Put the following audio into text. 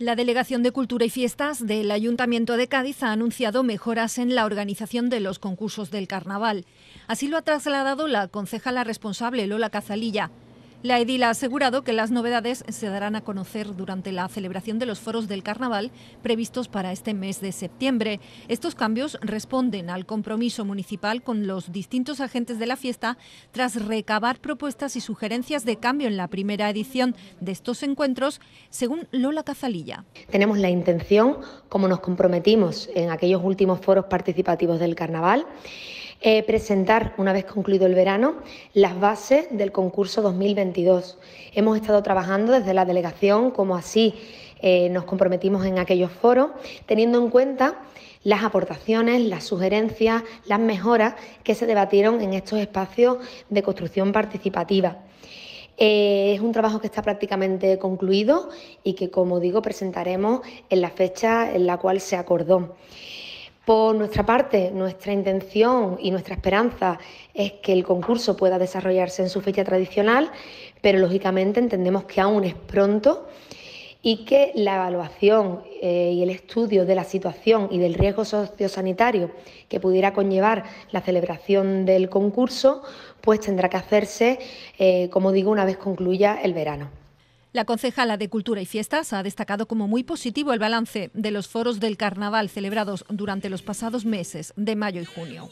La Delegación de Cultura y Fiestas del Ayuntamiento de Cádiz ha anunciado mejoras en la organización de los concursos del carnaval. Así lo ha trasladado la concejala responsable Lola Cazalilla. La edil ha asegurado que las novedades se darán a conocer durante la celebración de los foros del carnaval previstos para este mes de septiembre. Estos cambios responden al compromiso municipal con los distintos agentes de la fiesta tras recabar propuestas y sugerencias de cambio en la primera edición de estos encuentros, según Lola Cazalilla. Tenemos la intención, como nos comprometimos en aquellos últimos foros participativos del carnaval, eh, presentar, una vez concluido el verano, las bases del concurso 2022. Hemos estado trabajando desde la delegación, como así eh, nos comprometimos en aquellos foros, teniendo en cuenta las aportaciones, las sugerencias, las mejoras que se debatieron en estos espacios de construcción participativa. Eh, es un trabajo que está prácticamente concluido y que, como digo, presentaremos en la fecha en la cual se acordó. Por nuestra parte, nuestra intención y nuestra esperanza es que el concurso pueda desarrollarse en su fecha tradicional, pero lógicamente entendemos que aún es pronto y que la evaluación eh, y el estudio de la situación y del riesgo sociosanitario que pudiera conllevar la celebración del concurso, pues tendrá que hacerse, eh, como digo, una vez concluya el verano. La concejala de Cultura y Fiestas ha destacado como muy positivo el balance de los foros del carnaval celebrados durante los pasados meses de mayo y junio.